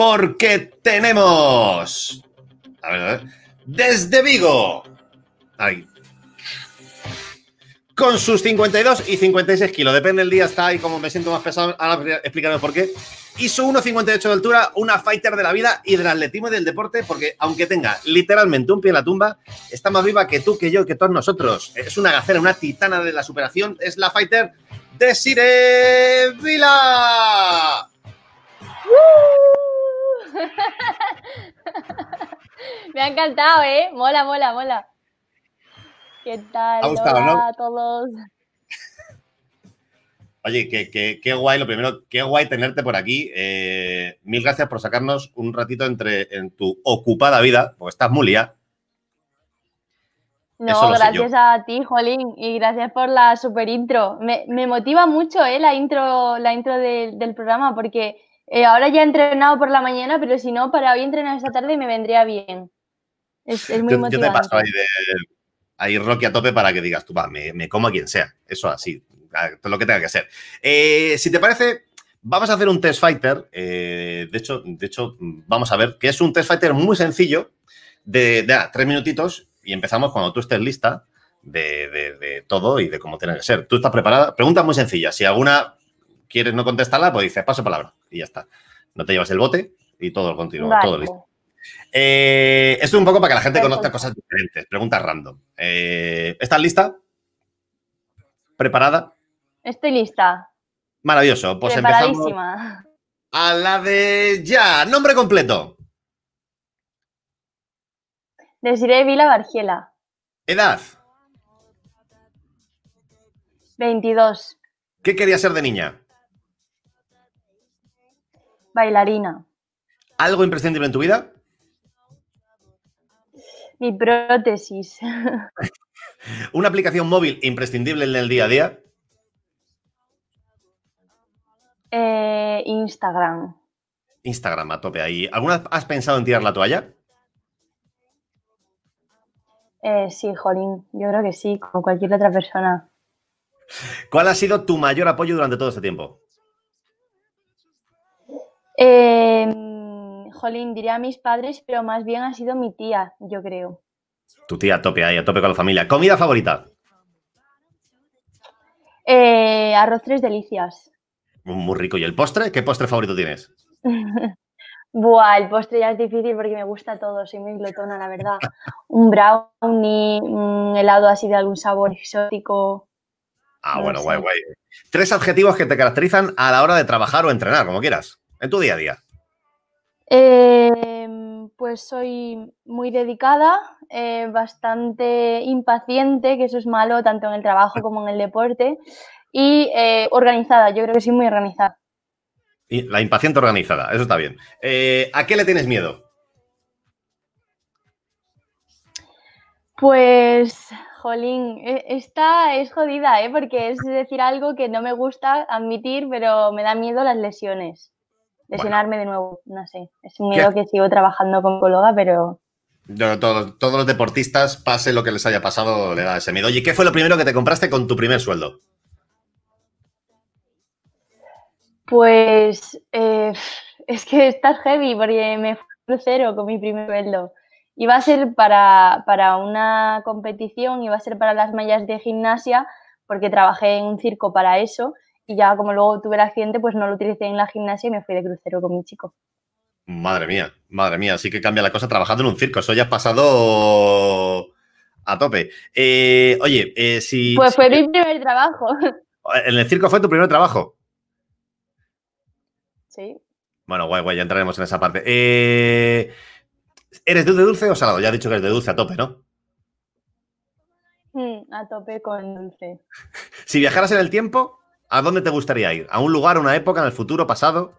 porque tenemos. A ver, a ver. Desde Vigo. Ahí. Con sus 52 y 56 kilos. Depende del día, está ahí como me siento más pesado. Ahora explicaré por qué. Y su 1,58 de altura, una fighter de la vida y del atletismo y del deporte, porque aunque tenga literalmente un pie en la tumba, está más viva que tú, que yo, que todos nosotros. Es una gacera, una titana de la superación. Es la fighter de Sire Vila. Me ha encantado, ¿eh? Mola, mola, mola. ¿Qué tal? Hola a todos. Oye, qué, guay, lo primero, qué guay tenerte por aquí. Eh, mil gracias por sacarnos un ratito entre en tu ocupada vida, porque estás muy liada. No, gracias a ti, Jolín, y gracias por la super intro. Me, motiva mucho eh, la intro, la intro del programa, porque eh, ahora ya he entrenado por la mañana, pero si no, para hoy entrenar esta tarde me vendría bien. Es, muy yo, yo te paso ahí, de, Rocky a tope para que digas tú, va, me, como a quien sea. Eso así, lo que tenga que ser. Eh, si te parece, vamos a hacer un test fighter. Eh, de, hecho, de hecho, vamos a ver, que es un test fighter muy sencillo, de, ah, tres minutitos, y empezamos cuando tú estés lista. De, de, todo y de cómo tiene que ser. ¿Tú estás preparada? Pregunta muy sencilla. Si alguna quieres no contestarla, pues dices paso palabra y ya está. No te llevas el bote y todo continúa, todo listo. Eh, esto es un poco para que la gente conozca cosas diferentes, preguntas random. Eh, ¿Estás lista? ¿Preparada? Estoy lista. Maravilloso, pues empezamos. A la de ya, nombre completo. Desiree Vila Bargiela. Edad. 22. ¿Qué quería ser de niña? Bailarina. ¿Algo imprescindible en tu vida? Mi prótesis. ¿Una aplicación móvil imprescindible en el día a día? Eh, Instagram. Instagram, a tope ahí. ¿Alguna vez has pensado en tirar la toalla? Eh, sí, Jolín, yo creo que sí, como cualquier otra persona. ¿Cuál ha sido tu mayor apoyo durante todo este tiempo? Em, jolín, diría a mis padres, pero más bien ha sido mi tía, yo creo. Tu tía tope ahí, a tope con la familia. ¿Comida favorita? Eh, arroz tres delicias. Muy rico. ¿Y el postre? ¿Qué postre favorito tienes? Buah, el postre ya es difícil porque me gusta todo, soy muy glotona, la verdad. Un brownie, un helado así de algún sabor exótico. Ah, bueno, guay, guay. Tres adjetivos que te caracterizan a la hora de trabajar o entrenar, como quieras en tu día a día? Em, pues soy muy dedicada, eh, bastante impaciente, que eso es malo tanto en el trabajo ah. como en el deporte, y eh, organizada, yo creo que soy muy organizada. Y la impaciente organizada, eso está bien. Eh, ¿A qué le tienes miedo? Pues, jolín, e, esta es jodida, porque es decir algo que no me gusta admitir, pero me da miedo las lesiones lesionarme de nuevo, no sé. Es un miedo que sigo trabajando con Cologa, pero... todos, los deportistas, pase lo que les haya pasado, le da ese miedo. y ¿qué fue lo primero que te compraste con tu primer sueldo? Pues eh, es que estás heavy porque me fui crucero con mi primer sueldo. Iba a ser para, para una competición, iba a ser para las mallas de gimnasia, porque trabajé en un circo para eso y ya como luego tuve el accidente, pues no lo utilicé en la gimnasia y me fui de crucero con mi chico. Madre mía, madre mía, así que cambia la cosa trabajando en un circo, eso ya has pasado a tope. Eh, oye, eh, si... Pues fue mi primer trabajo. ¿En el circo fue tu primer trabajo? Sí. Bueno, guay, guay, ya entraremos en esa parte. Eh, ¿Eres de dulce o salado? Ya has dicho que eres de dulce a tope, ¿no? Mm, a tope con dulce. si viajaras en el tiempo, ¿A dónde te gustaría ir? ¿A un lugar, a una época, en el futuro, pasado?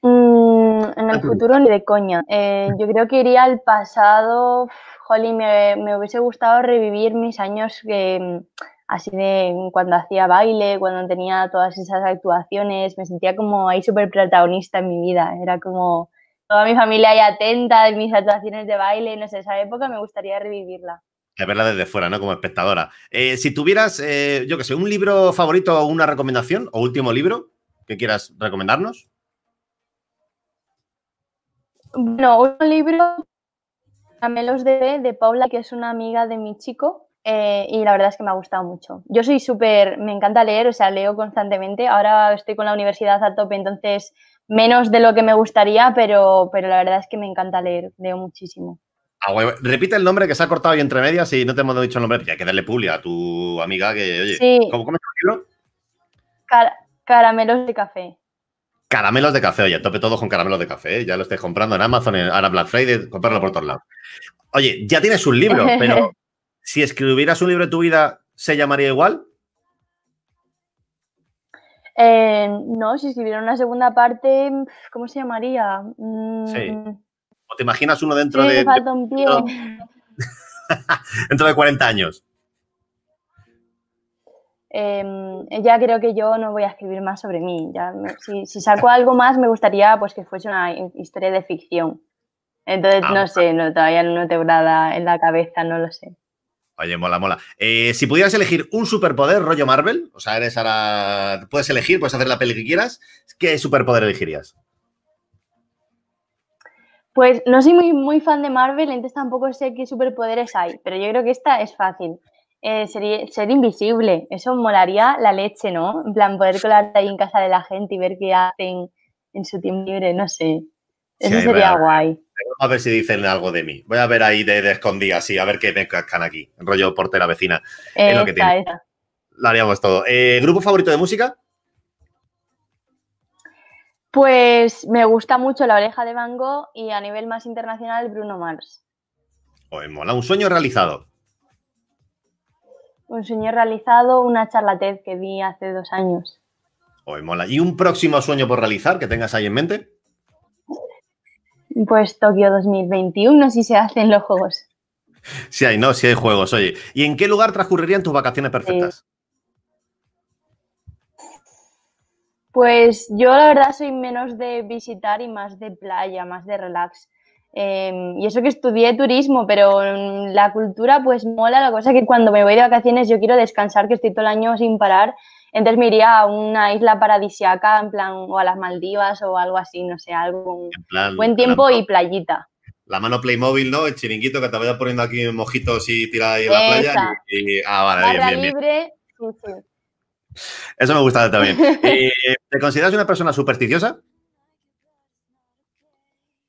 Mm, en el ah, futuro ni de coña. Eh, yo creo que iría al pasado. Jolín, me, hubiese gustado revivir mis años mm, así de cuando hacía baile, cuando tenía todas esas actuaciones. Me sentía como ahí súper protagonista en mi vida. Era como toda mi familia ahí atenta de mis actuaciones de baile. No sé, esa época me gustaría revivirla. Es verla desde fuera, ¿no? Como espectadora. Eh, si tuvieras, eh, yo qué sé, un libro favorito o una recomendación o último libro que quieras recomendarnos. Bueno, un libro, Camelos de, de Paula, que es una amiga de mi chico, eh, y la verdad es que me ha gustado mucho. Yo soy súper, me encanta leer, o sea, leo constantemente. Ahora estoy con la universidad a tope, entonces menos de lo que me gustaría, pero, pero la verdad es que me encanta leer, leo muchísimo. Repite el nombre que se ha cortado y entre medias y no te hemos dicho el nombre. Hay que darle pulia a tu amiga que, oye, ¿cómo comes el libro? caramelos de café. Caramelos de café, oye, tope todo con caramelos de café. ¿eh? Ya lo estés comprando en Amazon, en, ahora Black Friday, comprarlo por todos lados. Oye, ya tienes un libro, pero si escribieras un libro de tu vida, ¿se llamaría igual? Eh, no, si escribiera una segunda parte, ¿cómo se llamaría? sí. Mm, ¿O te imaginas uno dentro de. dentro, de 40 años? Em, ya creo que yo no voy a escribir más sobre mí. Ya si, saco algo más, me gustaría pues que fuese una historia de ficción. Entonces, ah, no pues, sé, ah. no, todavía no tengo nada en la cabeza, no lo sé. Oye, mola, mola. Eh, si pudieras elegir un superpoder rollo Marvel, o sea, eres ahora. Puedes elegir, puedes hacer la peli que quieras, ¿qué superpoder elegirías? Pues no soy muy, muy fan de Marvel, entonces tampoco sé qué superpoderes hay, pero yo creo que esta es fácil. Eh, ser, invisible, eso molaría la leche, ¿no? En plan, poder colarte ahí en casa de la gente y ver qué hacen en su tiempo libre, no sé. Eso sería guay. A ver si dicen algo de mí. Voy a ver ahí de, escondida, sí, a ver qué me cascan aquí. Rollo portera vecina. lo que tiene. haríamos todo. Eh, ¿Grupo favorito de música? Pues me gusta mucho La oreja de Van Gogh y a nivel más internacional Bruno Mars. hoy mola, un sueño realizado. Un sueño realizado, una charlatez que vi hace dos años. Hoy mola. ¿Y un próximo sueño por realizar que tengas ahí en mente? Pues Tokio 2021, si se hacen los juegos. Sí hay, no, Si hay juegos, oye. ¿Y en qué lugar transcurrirían tus vacaciones perfectas? Pues yo la verdad soy menos de visitar y más de playa, más de relax. Em, y eso que estudié turismo, pero mm, la cultura pues mola, la cosa que cuando me voy de vacaciones yo quiero descansar, que estoy todo el año sin parar, entonces me iría a una isla paradisiaca, en plan, o a las Maldivas o algo así, no sé, algo, buen tiempo y playita. La mano Playmobil, ¿no? El chiringuito que te vaya poniendo aquí mojitos y tirada ahí en la playa. Y, ah, libre, sí, sí. Eso me gusta también. Eh, ¿Te consideras una persona supersticiosa?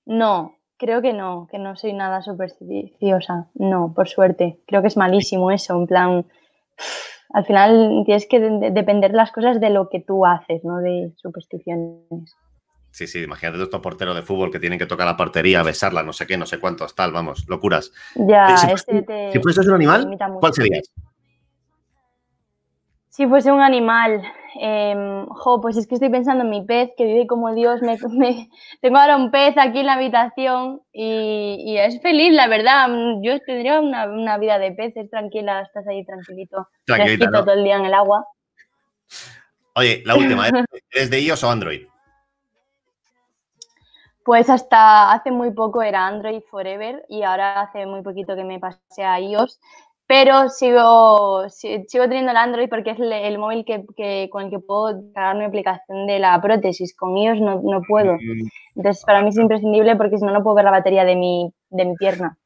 No, creo que no, que no soy nada supersticiosa. No, por suerte. Creo que es malísimo eso, en plan... Al final tienes que depender las cosas de lo que tú haces, no de supersticiones. Sí, sí, imagínate estos porteros de fútbol que tienen que tocar la portería, besarla, no sé qué, no sé cuántos, tal, vamos, locuras. Ya, eh, si, este te, un animal, ¿cuál sería si fuese un animal, em, jo, pues es que estoy pensando en mi pez, que vive como Dios. Me, tengo ahora un pez aquí en la habitación y, es feliz, la verdad. Mm, yo tendría una, vida de es tranquila, estás ahí tranquilito, tranquilito todo el día en el agua. Oye, la última, ¿eh? ¿eres de iOS o Android? Pues hasta hace muy poco era Android Forever y ahora hace muy poquito que me pasé a iOS pero sigo, sigo teniendo el Android porque es el móvil que, con el que puedo cargar mi aplicación de la prótesis. Con iOS no, puedo. Entonces, para mí es imprescindible porque si no, no puedo ver la batería de mi, de mi pierna.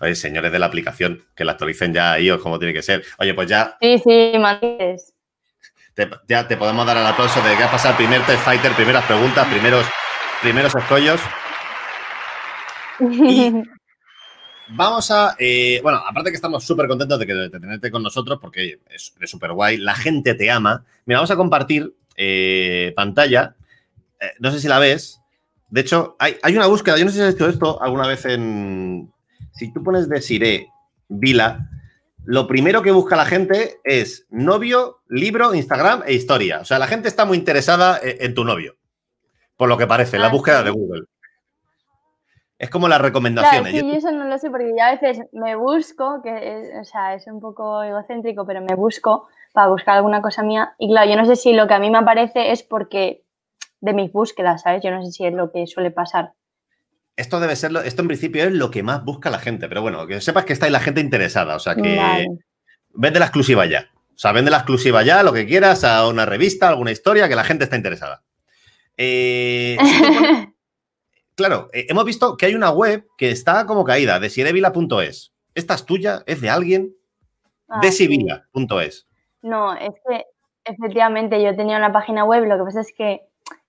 Oye, señores de la aplicación, que la actualicen ya a iOS como tiene que ser. Oye, pues ya. Sí, sí, Martínez. ya te podemos dar el aplauso de que ha pasado primer Test Fighter, primeras preguntas, primeros, primeros escollos. Vamos a. Eh, bueno, aparte que estamos súper contentos de, que, tenerte con nosotros porque es súper guay. La gente te ama. Mira, vamos a compartir eh, pantalla. Eh, no sé si la ves. De hecho, hay, una búsqueda. Yo no sé si has hecho esto alguna vez en. Si tú pones Desire Vila, lo primero que busca la gente es novio, libro, Instagram e historia. O sea, la gente está muy interesada en, tu novio. Por lo que parece, la ah, búsqueda de Google. Es como las recomendaciones. Claro, yo eso no lo sé porque ya a veces me busco, que o sea, es un poco egocéntrico, pero me busco para buscar alguna cosa mía. Y claro, yo no sé si lo que a mí me aparece es porque de mis búsquedas, ¿sabes? Yo no sé si es lo que suele pasar. Esto debe ser, esto en principio es lo que más busca la gente, pero bueno, que sepas que está ahí la gente interesada, o sea que vende la exclusiva ya. O sea, de la exclusiva ya, lo que quieras, a una revista, alguna historia, que la gente está interesada. Eh, claro, eh, hemos visto que hay una web que está como caída, de Esta es tuya, es de alguien, ah, de No, es que efectivamente yo tenía una página web, lo que pasa es que,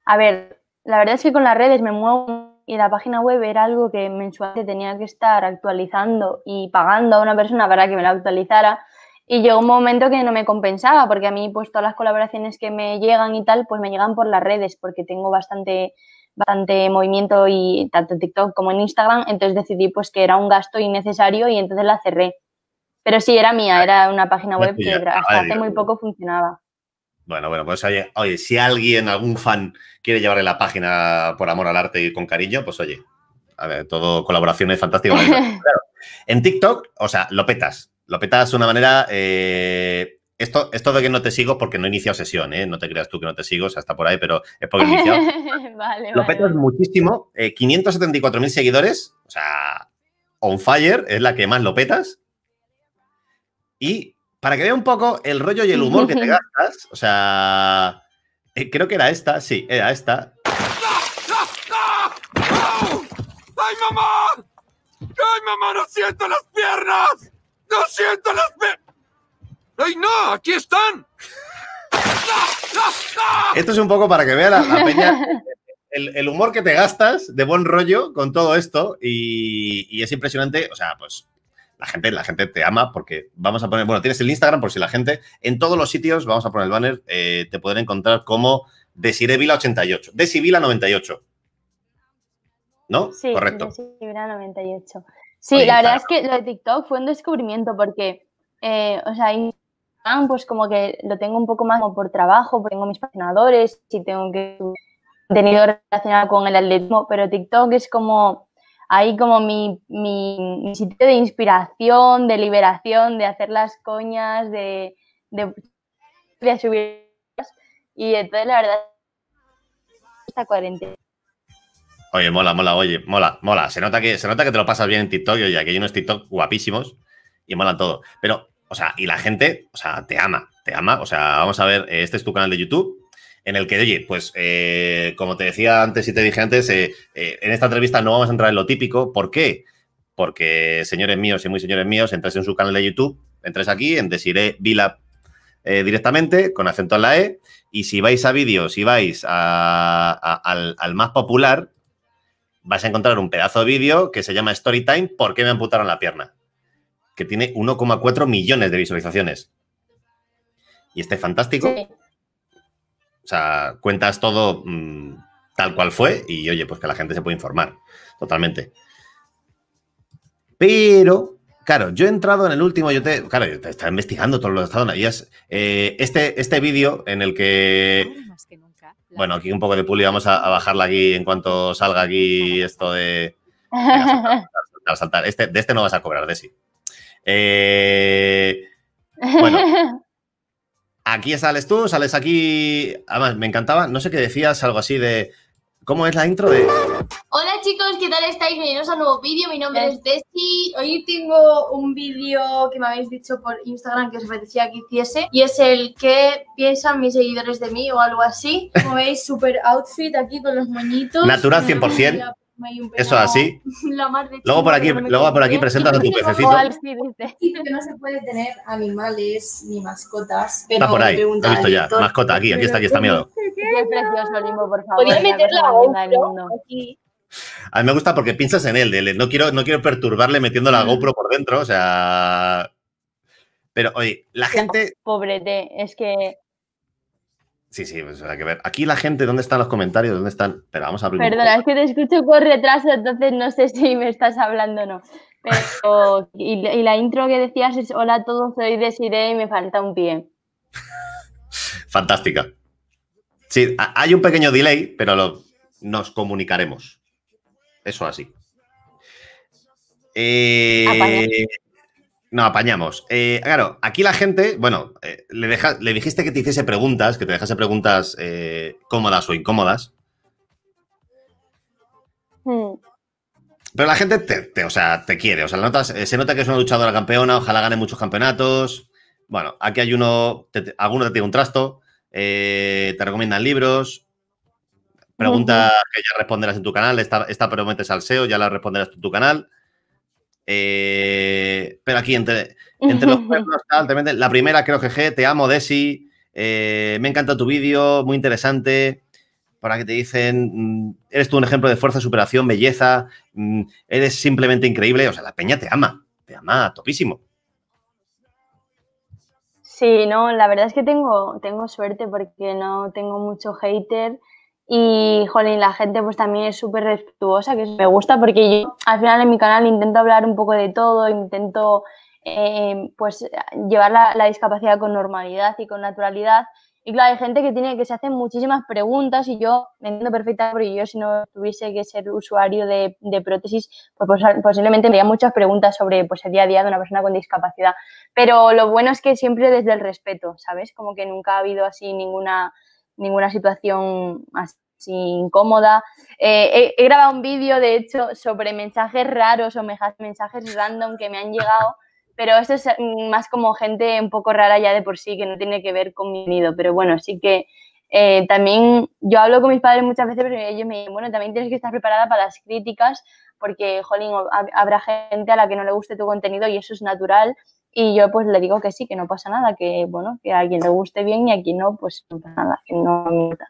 a ver, la verdad es que con las redes me muevo y la página web era algo que mensualmente tenía que estar actualizando y pagando a una persona para que me la actualizara. Y llegó un momento que no me compensaba, porque a mí, pues todas las colaboraciones que me llegan y tal, pues me llegan por las redes, porque tengo bastante bastante movimiento y tanto en TikTok como en Instagram, entonces decidí pues que era un gasto innecesario y entonces la cerré. Pero sí, era mía, era una página web que hasta hace muy poco funcionaba. Bueno, bueno, pues oye, oye, si alguien, algún fan quiere llevarle la página por amor al arte y con cariño, pues oye, a ver, todo colaboración es claro. En TikTok, o sea, lo petas. Lo petas de una manera eh, esto, esto de que no te sigo porque no he iniciado sesión, ¿eh? No te creas tú que no te sigo, o sea, está por ahí, pero es porque he iniciado. vale, Lo petas muchísimo. 574.000 eh, seguidores, o sea, on fire, es la que más lo petas. Y para que vea un poco el rollo y el humor que te gastas, o sea, eh, creo que era esta, sí, era esta. ¡No, ay mamá! ¡Ay, mamá, no siento las piernas! ¡No siento las piernas! ¡Ay, no! ¡Aquí están! Esto es un poco para que vea la, el, humor que te gastas de buen rollo con todo esto y, es impresionante, o sea, pues la gente, la gente te ama porque vamos a poner, bueno, tienes el Instagram por si la gente, en todos los sitios, vamos a poner el banner, eh, te pueden encontrar como Desirevila 88, desirevila 98. ¿No? Sí, correcto. desirevila 98. Sí, la verdad es que lo de TikTok fue un descubrimiento porque, eh, o sea, pues como que lo tengo un poco más como por trabajo, porque tengo mis patrocinadores y tengo que tenido relacionado con el atletismo, pero TikTok es como ahí como mi, mi, sitio de inspiración, de liberación, de hacer las coñas, de, de, subir y entonces la verdad está cuarentena. Oye, mola, mola, oye, mola, mola. Se nota que, se nota que te lo pasas bien en TikTok, oye, aquí hay unos TikTok guapísimos y mola todo. Pero o sea, y la gente, o sea, te ama, te ama. O sea, vamos a ver, este es tu canal de YouTube en el que, oye, pues eh, como te decía antes y te dije antes, eh, eh, en esta entrevista no vamos a entrar en lo típico. ¿Por qué? Porque, señores míos y muy señores míos, entres en su canal de YouTube, entres aquí en Desiree Vila directamente, con acento en la E, y si vais a vídeos, si vais al, más popular, vais a encontrar un pedazo de vídeo que se llama Storytime, ¿por qué me amputaron la pierna? que tiene 1,4 millones de visualizaciones. Y este fantástico. O sea, cuentas todo mm, tal cual fue y oye, pues que la gente se puede informar. Totalmente. Pero, claro, yo he entrado en el último, yo te, claro, yo te estaba investigando todos los estados eh, este, este vídeo en el que, bueno, aquí un poco de puli, vamos a, bajarla aquí en cuanto salga aquí esto de... Este, de este no vas a cobrar, de sí. Eh, bueno, aquí sales tú, sales aquí. Además, me encantaba, no sé qué decías, algo así de. ¿Cómo es la intro de.? Hola chicos, ¿qué tal estáis? Bienvenidos a un nuevo vídeo. Mi nombre es Desi. Hoy tengo un vídeo que me habéis dicho por Instagram que os apetecía que hiciese y es el que piensan mis seguidores de mí o algo así. Como veis, super outfit aquí con los moñitos. Natural 100%. Eso así. luego por aquí, luego por aquí presentas a tu pececito. que no se puede tener animales ni mascotas. Pero está por ahí, visto ya. Mascota, aquí, aquí está, aquí está miedo. Qué precioso, Limbo, por favor. Podría meterla aquí. A mí me gusta porque piensas en él, no quiero, no quiero perturbarle metiendo la mm. GoPro por dentro, o sea... Pero, oye, la gente... Pobre de, es que Sí, sí, pues hay que ver. Aquí la gente, ¿dónde están los comentarios? ¿Dónde están? Pero vamos a abrir. Perdona, es que te escucho con retraso, entonces no sé si me estás hablando o no. Pero, y, la intro que decías es: Hola a todos, soy Desiree y me falta un pie. Fantástica. Sí, hay un pequeño delay, pero nos comunicaremos. Eso así. Ah, eh, no, apañamos. Eh, claro, aquí la gente, bueno, eh, le, le, dijiste que te hiciese preguntas, que te dejase preguntas eh, cómodas o incómodas. Hmm. Pero la gente te, o sea, te quiere. O sea, se nota que es una luchadora campeona, ojalá gane muchos campeonatos. Bueno, aquí hay uno, alguno te tiene un trasto, te recomiendan libros, Pregunta que ya responderás en tu canal. Esta, está al SEO, ya la responderás en tu canal. Eh, pero aquí, entre, entre los pueblos, la primera creo que G, te amo, Desi, eh, me encanta tu vídeo, muy interesante. Para que te dicen, mm, eres tú un ejemplo de fuerza, superación, belleza, mm, eres simplemente increíble. O sea, la peña te ama, te ama topísimo. Sí, no, la verdad es que tengo, tengo suerte porque no tengo mucho hater y, jolín, la gente pues también es súper respetuosa, que me gusta porque yo al final en mi canal intento hablar un poco de todo, intento eh, pues llevar la, discapacidad con normalidad y con naturalidad. Y claro, hay gente que tiene que se hacen muchísimas preguntas y yo me entiendo perfectamente porque yo si no tuviese que ser usuario de, prótesis, pues, posiblemente me haría muchas preguntas sobre pues, el día a día de una persona con discapacidad. Pero lo bueno es que siempre desde el respeto, ¿sabes? Como que nunca ha habido así ninguna ninguna situación así incómoda. Eh, he, grabado un vídeo, de hecho, sobre mensajes raros o mensajes random que me han llegado, pero esto es mm, más como gente un poco rara ya de por sí, que no tiene que ver con mi nido. Pero bueno, sí que eh, también yo hablo con mis padres muchas veces, pero ellos me dicen, bueno, también tienes que estar preparada para las críticas, porque, jolín, habrá gente a la que no le guste tu contenido y eso es natural y yo pues le digo que sí, que no pasa nada, que bueno, que a alguien le guste bien y a quien no, pues no pasa nada, no mienta.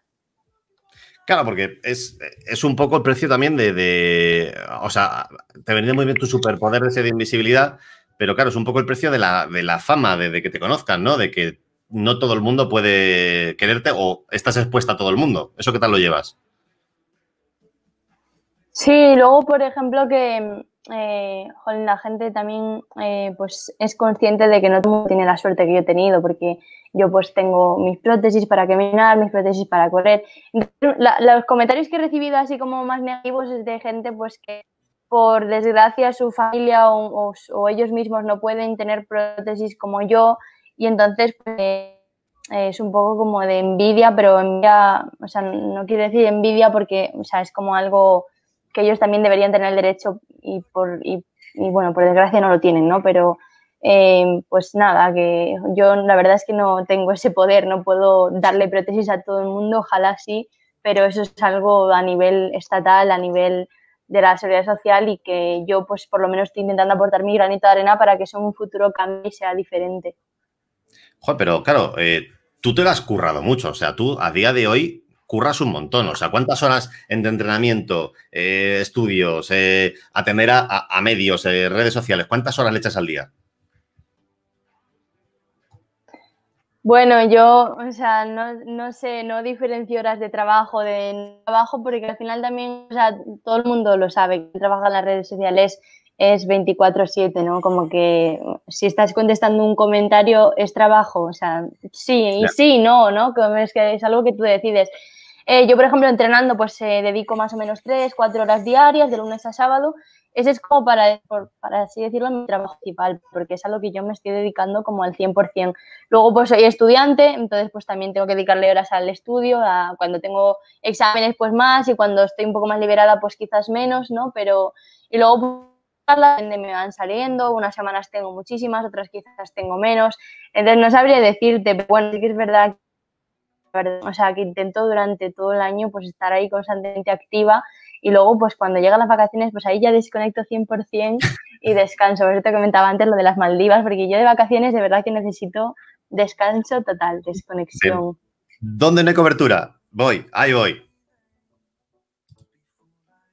Claro, porque es, un poco el precio también de, O sea, te vendría muy bien tu superpoder ese de invisibilidad, pero claro, es un poco el precio de la, de la fama, de, que te conozcan, ¿no? De que no todo el mundo puede quererte o estás expuesta a todo el mundo. ¿Eso qué tal lo llevas? Sí, luego, por ejemplo, que eh, la gente también eh, pues es consciente de que no tiene la suerte que yo he tenido, porque yo pues tengo mis prótesis para caminar, mis prótesis para correr. los comentarios que he recibido así como más negativos es de gente pues que por desgracia su familia o, ellos mismos no pueden tener prótesis como yo y entonces pues, eh, es un poco como de envidia, pero envidia, o sea, no quiero decir envidia porque o sea, es como algo que ellos también deberían tener el derecho y, por, bueno, por desgracia no lo tienen, ¿no? Pero eh, pues nada, que yo la verdad es que no tengo ese poder, no puedo darle prótesis a todo el mundo, ojalá sí, pero eso es algo a nivel estatal, a nivel de la seguridad social y que yo pues por lo menos estoy intentando aportar mi granito de arena para que eso en un futuro cambie y sea diferente. pero claro, eh, tú te lo has currado mucho, o sea, tú a día de hoy curras un montón. O sea, ¿cuántas horas entre entrenamiento, eh, estudios, eh, atender a, medios, eh, redes sociales? ¿Cuántas horas le echas al día? Bueno, yo, o sea, no, sé, no diferencio horas de trabajo de trabajo porque al final también, o sea, todo el mundo lo sabe, que trabaja en las redes sociales es 24/7, ¿no? Como que si estás contestando un comentario es trabajo, o sea, sí, y sí, no, ¿no? es que es algo que tú decides. Eh, yo, por ejemplo, entrenando, pues se eh, dedico más o menos 3, 4 horas diarias, de lunes a sábado. Ese es como para, para así decirlo, mi trabajo principal, porque es a lo que yo me estoy dedicando como al 100%. Luego, pues soy estudiante, entonces pues también tengo que dedicarle horas al estudio, a cuando tengo exámenes pues más y cuando estoy un poco más liberada pues quizás menos, ¿no? Pero, y luego pues, me van saliendo, unas semanas tengo muchísimas, otras quizás tengo menos, entonces no sabría decirte, bueno, sí que es verdad que o sea, que intento durante todo el año pues estar ahí constantemente activa y luego pues cuando llegan las vacaciones pues ahí ya desconecto 100% y descanso. Por eso te comentaba antes lo de las Maldivas, porque yo de vacaciones de verdad que necesito descanso total, desconexión. ¿Dónde no hay cobertura? Voy, ahí voy.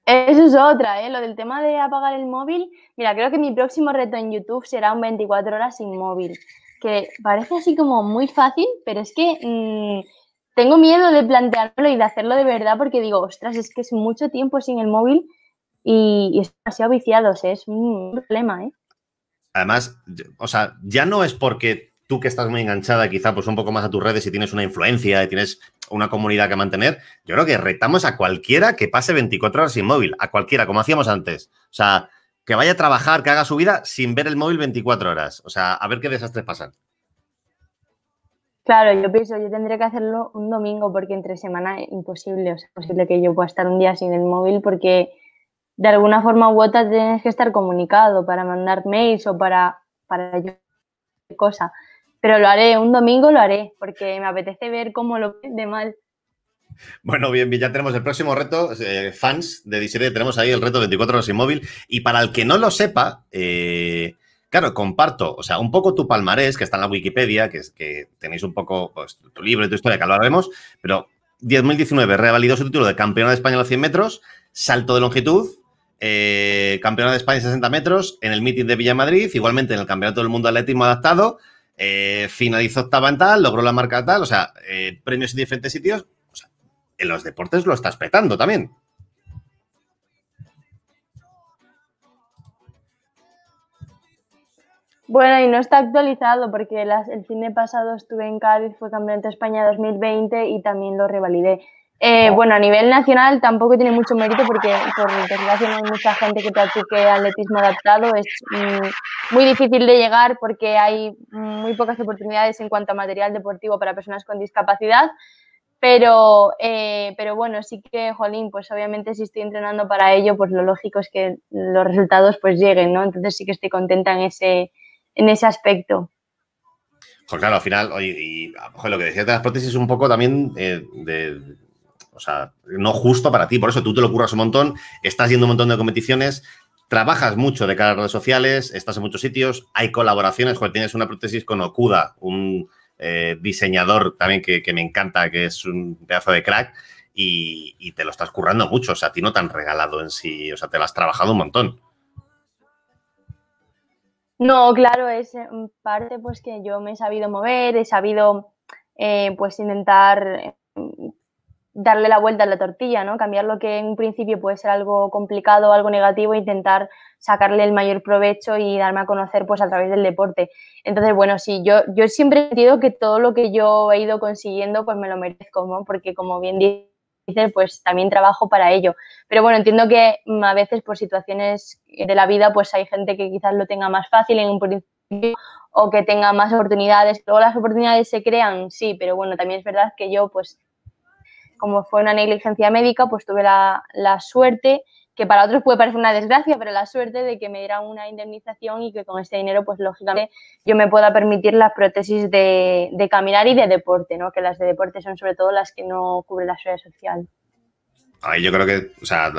Eso es otra, ¿eh? Lo del tema de apagar el móvil. Mira, creo que mi próximo reto en YouTube será un 24 horas sin móvil. Que parece así como muy fácil, pero es que mm, tengo miedo de plantearlo y de hacerlo de verdad porque digo, ostras, es que es mucho tiempo sin el móvil y, es demasiado viciados, es un problema, ¿eh? Además, o sea, ya no es porque tú que estás muy enganchada quizá pues un poco más a tus redes y tienes una influencia y tienes una comunidad que mantener, yo creo que retamos a cualquiera que pase 24 horas sin móvil, a cualquiera, como hacíamos antes. O sea, que vaya a trabajar, que haga su vida sin ver el móvil 24 horas. O sea, a ver qué desastres pasan. Claro, yo pienso, yo tendré que hacerlo un domingo porque entre semana es imposible, o sea, es posible que yo pueda estar un día sin el móvil porque de alguna forma u otra tienes que estar comunicado para mandar mails o para, para cosa. Pero lo haré, un domingo lo haré, porque me apetece ver cómo lo de mal. Bueno, bien, ya tenemos el próximo reto, eh, fans de Disney, tenemos ahí el reto 24 horas sin móvil. Y para el que no lo sepa, eh, Claro, comparto, o sea, un poco tu palmarés, que está en la Wikipedia, que, es, que tenéis un poco pues, tu libro y tu historia, que lo haremos, pero 2019 revalidó su título de campeona de España a los 100 metros, salto de longitud, eh, campeona de España 60 metros, en el meeting de Villa Madrid, igualmente en el Campeonato del Mundo de Atletismo Adaptado, eh, finalizó octava en tal, logró la marca tal, o sea, eh, premios en diferentes sitios, o sea, en los deportes lo estás petando también. Bueno, y no está actualizado porque el fin de pasado estuve en Cádiz, fue Campeonato España 2020 y también lo revalidé. Eh, oh. bueno, a nivel nacional tampoco tiene mucho mérito porque por desgracia no hay mucha gente que practique atletismo adaptado. Es mm, muy difícil de llegar porque hay muy pocas oportunidades en cuanto a material deportivo para personas con discapacidad. Pero, eh, pero bueno, sí que, Jolín, pues obviamente si estoy entrenando para ello, pues lo lógico es que los resultados pues lleguen, ¿no? Entonces sí que estoy contenta en ese, en ese aspecto. Pues claro, al final, oye, y lo que decías de las prótesis es un poco también eh, de, o sea, no justo para ti, por eso tú te lo curras un montón, estás yendo un montón de competiciones, trabajas mucho de cara a redes sociales, estás en muchos sitios, hay colaboraciones, joder, tienes una prótesis con Okuda, un eh, diseñador también que, me encanta, que es un pedazo de crack, y, te lo estás currando mucho, o sea, a ti no te han regalado en sí, o sea, te lo has trabajado un montón. No, claro, es parte pues que yo me he sabido mover, he sabido eh, pues intentar eh, darle la vuelta a la tortilla, ¿no? Cambiar lo que en principio puede ser algo complicado, algo negativo, intentar sacarle el mayor provecho y darme a conocer pues a través del deporte. Entonces, bueno, sí, yo, yo siempre he sentido que todo lo que yo he ido consiguiendo pues me lo merezco, ¿no? Porque como bien dice pues también trabajo para ello. Pero bueno, entiendo que mm, a veces por situaciones de la vida, pues hay gente que quizás lo tenga más fácil en un principio o que tenga más oportunidades. Luego las oportunidades se crean, sí, pero bueno, también es verdad que yo, pues como fue una negligencia médica, pues tuve la, la suerte que para otros puede parecer una desgracia, pero la suerte de que me dieran una indemnización y que con este dinero, pues lógicamente, yo me pueda permitir las prótesis de, caminar y de deporte, ¿no? Que las de deporte son sobre todo las que no cubren la seguridad social. Ay, yo creo que, o sea,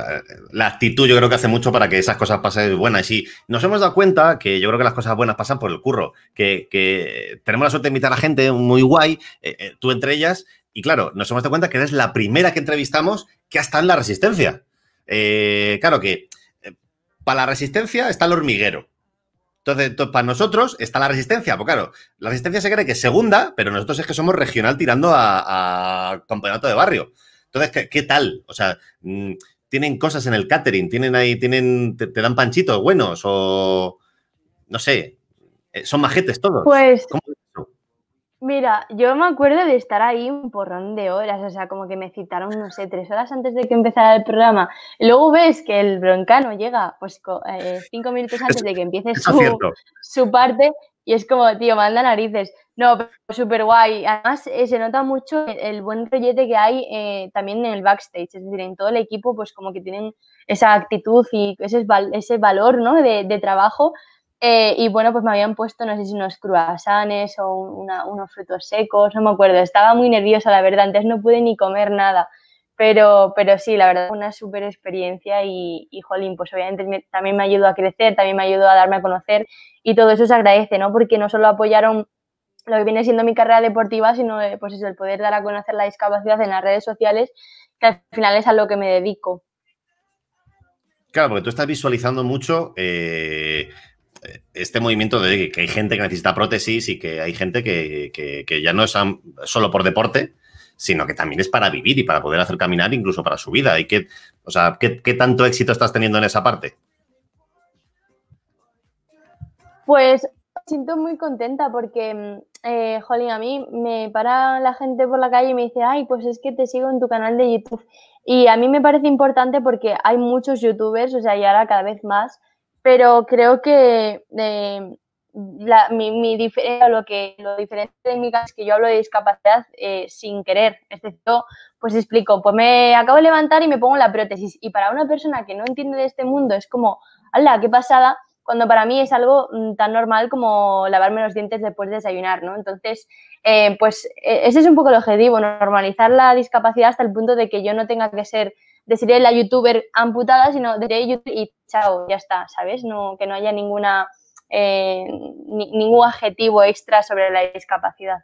la, actitud yo creo que hace mucho para que esas cosas pasen buenas. Y nos hemos dado cuenta que yo creo que las cosas buenas pasan por el curro, que, tenemos la suerte de invitar a gente muy guay, eh, eh, tú entre ellas, y claro, nos hemos dado cuenta que eres la primera que entrevistamos que ha estado en la resistencia. Eh, claro que eh, para la resistencia está el hormiguero. Entonces, para nosotros está la resistencia, porque claro, la resistencia se cree que es segunda, pero nosotros es que somos regional tirando a, campeonato de barrio. Entonces, ¿qué, tal? O sea, mm, tienen cosas en el catering, tienen ahí, tienen, te, dan panchitos buenos o no sé, eh, son majetes todos. Pues Mira, yo me acuerdo de estar ahí un porrón de horas, o sea, como que me citaron, no sé, tres horas antes de que empezara el programa. Luego ves que el broncano llega, pues, eh, cinco minutos antes de que empiece su, parte y es como, tío, manda narices. No, pero súper guay. Además, eh, se nota mucho el, buen rollete que hay eh, también en el backstage, es decir, en todo el equipo, pues como que tienen esa actitud y ese, valor, ¿no? de, de trabajo eh, y bueno, pues me habían puesto, no sé si unos cruasanes o unos frutos secos, no me acuerdo. Estaba muy nerviosa, la verdad. Antes no pude ni comer nada. Pero, pero sí, la verdad, una súper experiencia y, jolín, pues obviamente también me ayudó a crecer, también me ayudó a darme a conocer y todo eso se agradece, ¿no? Porque no solo apoyaron lo que viene siendo mi carrera deportiva, sino eh, pues eso, el poder dar a conocer la discapacidad en las redes sociales, que al final es a lo que me dedico. Claro, porque tú estás visualizando mucho eh, este movimiento de que hay gente que necesita prótesis y que hay gente que, ya no es solo por deporte, sino que también es para vivir y para poder hacer caminar incluso para su vida. Y que, o sea, ¿qué, tanto éxito estás teniendo en esa parte? Pues me siento muy contenta porque, mm, eh, jolín, a mí me para la gente por la calle y me dice, ay, pues es que te sigo en tu canal de YouTube. Y a mí me parece importante porque hay muchos youtubers, o sea, y ahora cada vez más, pero creo que eh, la, mi, mi lo, que, lo diferente de es que yo hablo de discapacidad eh, sin querer. Es decir, pues explico, pues me acabo de levantar y me pongo la prótesis. Y para una persona que no entiende de este mundo es como, ¡hala, qué pasada! Cuando para mí es algo mm, tan normal como lavarme los dientes después de desayunar, ¿no? Entonces, eh, pues e, ese es un poco el objetivo, normalizar la discapacidad hasta el punto de que yo no tenga que ser de la youtuber amputada, sino de y chao, ya está, ¿sabes? No, que no haya ninguna eh, ningún adjetivo extra sobre la discapacidad.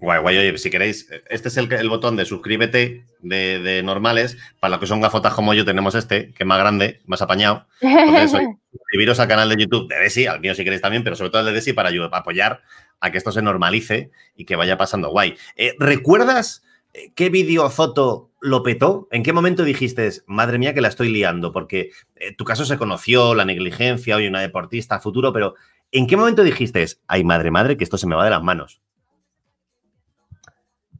Guay, guay, oye, si queréis, este es el, botón de suscríbete de, normales. Para los que son gafotas como yo, tenemos este, que es más grande, más apañado. suscribiros al canal de YouTube de Desi, al mío si queréis también, pero sobre todo al de Desi para, ayudar, apoyar a que esto se normalice y que vaya pasando guay. Eh, ¿Recuerdas eh, qué vídeo foto lo petó? ¿En qué momento dijiste, madre mía, que la estoy liando? Porque eh, tu caso se conoció, la negligencia, hoy una deportista, futuro, pero ¿en qué momento dijiste, ay, madre, madre, que esto se me va de las manos?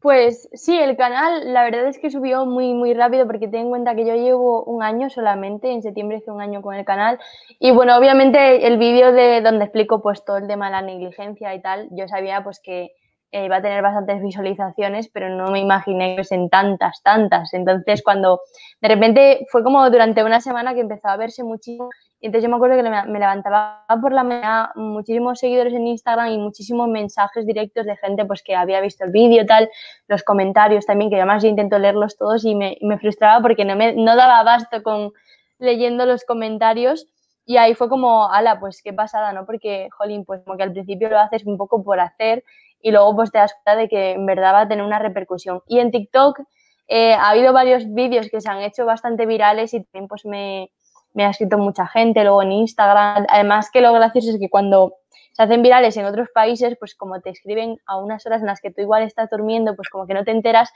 Pues sí, el canal la verdad es que subió muy, muy rápido porque ten en cuenta que yo llevo un año solamente, en septiembre hice un año con el canal y bueno, obviamente el vídeo de donde explico pues todo el tema de la negligencia y tal, yo sabía pues que eh, va a tener bastantes visualizaciones, pero no me imaginé que en tantas, tantas. Entonces, cuando de repente fue como durante una semana que empezaba a verse muchísimo, y entonces yo me acuerdo que me levantaba por la mañana, muchísimos seguidores en Instagram y muchísimos mensajes directos de gente pues que había visto el vídeo, tal, los comentarios también, que además yo intento leerlos todos y me, frustraba porque no, me, no daba abasto con leyendo los comentarios. Y ahí fue como, ala, pues qué pasada, ¿no? Porque, jolín, pues como que al principio lo haces un poco por hacer y luego pues te das cuenta de que en verdad va a tener una repercusión. Y en TikTok eh, ha habido varios vídeos que se han hecho bastante virales y también pues me, me ha escrito mucha gente, luego en Instagram. Además que lo gracioso es que cuando se hacen virales en otros países, pues como te escriben a unas horas en las que tú igual estás durmiendo, pues como que no te enteras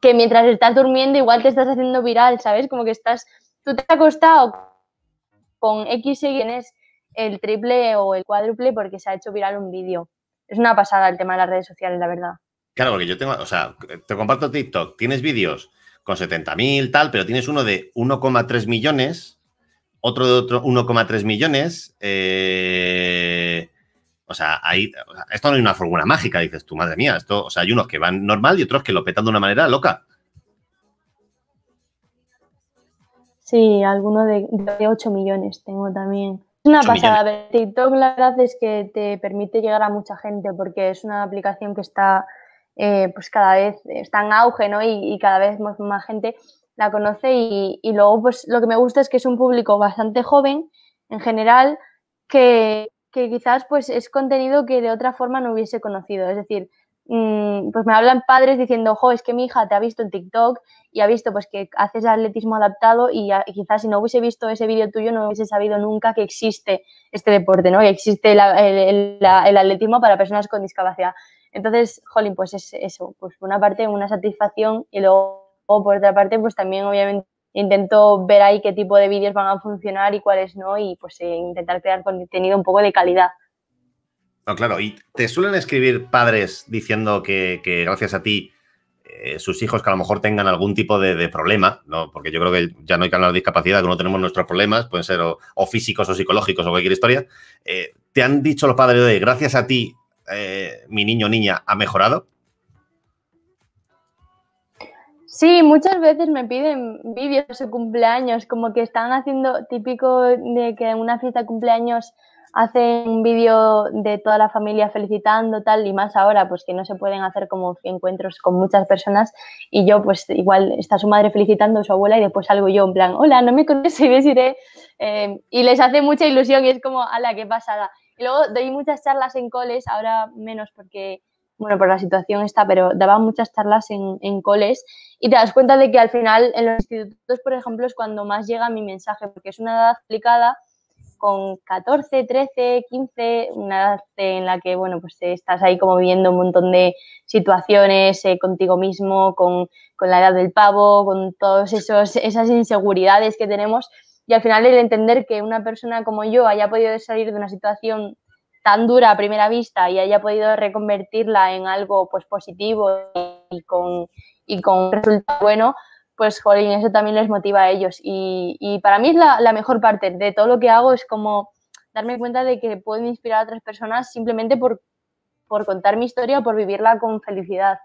que mientras estás durmiendo igual te estás haciendo viral, ¿sabes? Como que estás, tú te has acostado con X y tienes el triple o el cuádruple porque se ha hecho viral un vídeo es una pasada el tema de las redes sociales, la verdad. Claro, porque yo tengo, o sea, te comparto TikTok, tienes vídeos con 70.000 tal, pero tienes uno de 1,3 millones, otro de otro 1,3 millones, eh, o sea, ahí, esto no es una fórmula mágica, dices tú, madre mía, esto, o sea, hay unos que van normal y otros que lo petan de una manera loca. Sí, alguno de, de 8 millones tengo también una pasada. de TikTok la verdad es que te permite llegar a mucha gente porque es una aplicación que está, eh, pues cada vez está en auge, ¿no? Y, y cada vez más, más, gente la conoce y, luego, pues lo que me gusta es que es un público bastante joven en general que, que quizás pues es contenido que de otra forma no hubiese conocido. Es decir, Mm, pues me hablan padres diciendo, jo, es que mi hija te ha visto en TikTok y ha visto pues que haces atletismo adaptado y quizás si no hubiese visto ese vídeo tuyo no hubiese sabido nunca que existe este deporte, ¿no? Que existe el, atletismo para personas con discapacidad. Entonces, jolín, pues es eso, pues por una parte una satisfacción y luego por otra parte pues también obviamente intento ver ahí qué tipo de vídeos van a funcionar y cuáles no y pues eh, intentar crear contenido un poco de calidad claro, y te suelen escribir padres diciendo que, gracias a ti eh, sus hijos que a lo mejor tengan algún tipo de, problema, ¿no? porque yo creo que ya no hay que hablar de discapacidad, que no tenemos nuestros problemas, pueden ser o, físicos o psicológicos o cualquier historia. Eh, ¿Te han dicho los padres de gracias a ti eh, mi niño o niña ha mejorado? Sí, muchas veces me piden vídeos de cumpleaños, como que están haciendo típico de que en una fiesta de cumpleaños hacen un vídeo de toda la familia felicitando tal y más ahora pues que no se pueden hacer como encuentros con muchas personas y yo pues igual está su madre felicitando a su abuela y después salgo yo en plan hola no me conoces y les em, y les hace mucha ilusión y es como ala qué pasada y luego doy muchas charlas en coles ahora menos porque bueno, por la situación está, pero daba muchas charlas en, en, coles y te das cuenta de que al final en los institutos, por ejemplo, es cuando más llega mi mensaje, porque es una edad aplicada con 14, 13, 15, una edad en la que, bueno, pues estás ahí como viviendo un montón de situaciones eh, contigo mismo, con, con, la edad del pavo, con todas esas inseguridades que tenemos y al final el entender que una persona como yo haya podido salir de una situación tan dura a primera vista y haya podido reconvertirla en algo pues positivo y con, y un resultado bueno, pues jolín, eso también les motiva a ellos. Y, y para mí es la, mejor parte de todo lo que hago, es como darme cuenta de que puedo inspirar a otras personas simplemente por, por contar mi historia o por vivirla con felicidad.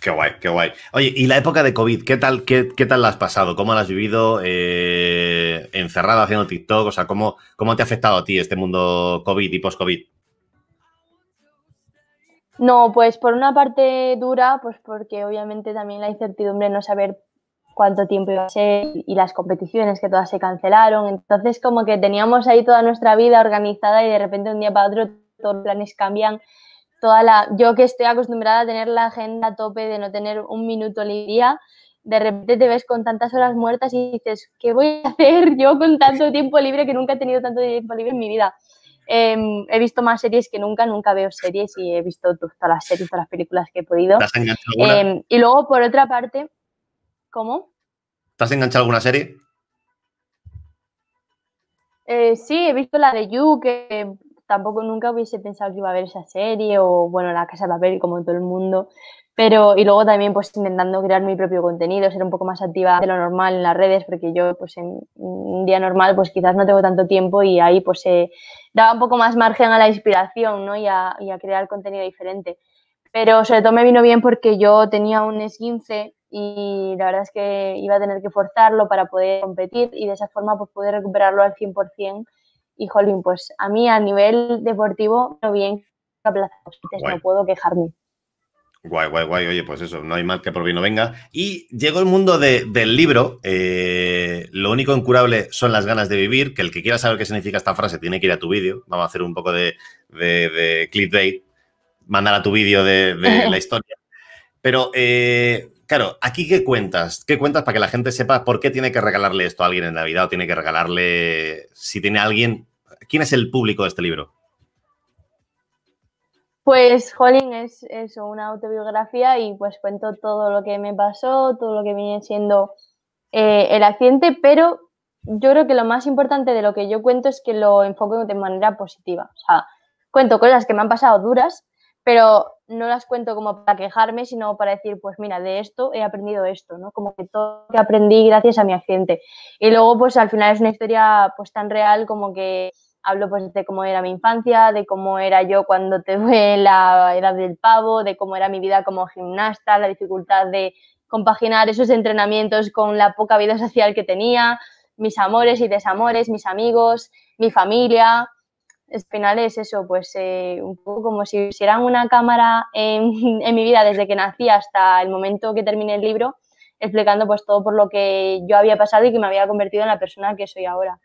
Qué guay, qué guay. Oye, y la época de COVID, ¿qué tal, qué, tal la has pasado? ¿Cómo la has vivido eh, encerrada haciendo TikTok? O sea, ¿cómo, ¿cómo te ha afectado a ti este mundo COVID y post-COVID? No, pues por una parte dura, pues porque obviamente también la incertidumbre no saber cuánto tiempo iba a ser y las competiciones que todas se cancelaron. Entonces como que teníamos ahí toda nuestra vida organizada y de repente un día para otro todos los planes cambian toda la, yo que estoy acostumbrada a tener la agenda a tope de no tener un minuto libre día, de repente te ves con tantas horas muertas y dices, ¿qué voy a hacer yo con tanto tiempo libre que nunca he tenido tanto tiempo libre en mi vida? Em, he visto más series que nunca, nunca veo series y he visto todas las series, todas las películas que he podido. ¿Te has enganchado alguna? Em, y luego, por otra parte, ¿cómo? ¿Te has enganchado alguna serie? Eh, sí, he visto la de You, que tampoco nunca hubiese pensado que iba a haber esa serie o, bueno, La Casa de Papel, como todo el mundo. Pero, y luego también, pues intentando crear mi propio contenido, ser un poco más activa de lo normal en las redes, porque yo, pues en un día normal, pues quizás no tengo tanto tiempo y ahí, pues se eh, daba un poco más margen a la inspiración, ¿no? Y a, y a crear contenido diferente. Pero sobre todo me vino bien porque yo tenía un s15 y la verdad es que iba a tener que forzarlo para poder competir y de esa forma pues poder recuperarlo al 100% y jolín, pues a mí a nivel deportivo, lo bien no puedo quejarme. Guay, guay, guay. Oye, pues eso, no hay mal que por no venga. Y llegó el mundo del libro. Eh, lo único incurable son las ganas de vivir. Que el que quiera saber qué significa esta frase tiene que ir a tu vídeo. Vamos a hacer un poco de, de, de clickbait. Mandar a tu vídeo de, la historia. Pero, eh, claro, aquí qué cuentas? ¿Qué cuentas para que la gente sepa por qué tiene que regalarle esto a alguien en Navidad o tiene que regalarle, si tiene alguien ¿Quién es el público de este libro? Pues, Jolín, es eso, una autobiografía y pues cuento todo lo que me pasó, todo lo que viene siendo eh, el accidente, pero yo creo que lo más importante de lo que yo cuento es que lo enfoco de manera positiva. O sea, cuento cosas que me han pasado duras, pero no las cuento como para quejarme, sino para decir, pues mira, de esto he aprendido esto, ¿no? Como que todo lo que aprendí gracias a mi accidente. Y luego, pues al final es una historia pues tan real como que hablo pues de cómo era mi infancia, de cómo era yo cuando te tuve la edad del pavo, de cómo era mi vida como gimnasta, la dificultad de compaginar esos entrenamientos con la poca vida social que tenía, mis amores y desamores, mis amigos, mi familia. Al final es eso, pues eh, un poco como si hicieran una cámara en, mi vida desde que nací hasta el momento que terminé el libro, explicando pues todo por lo que yo había pasado y que me había convertido en la persona que soy ahora.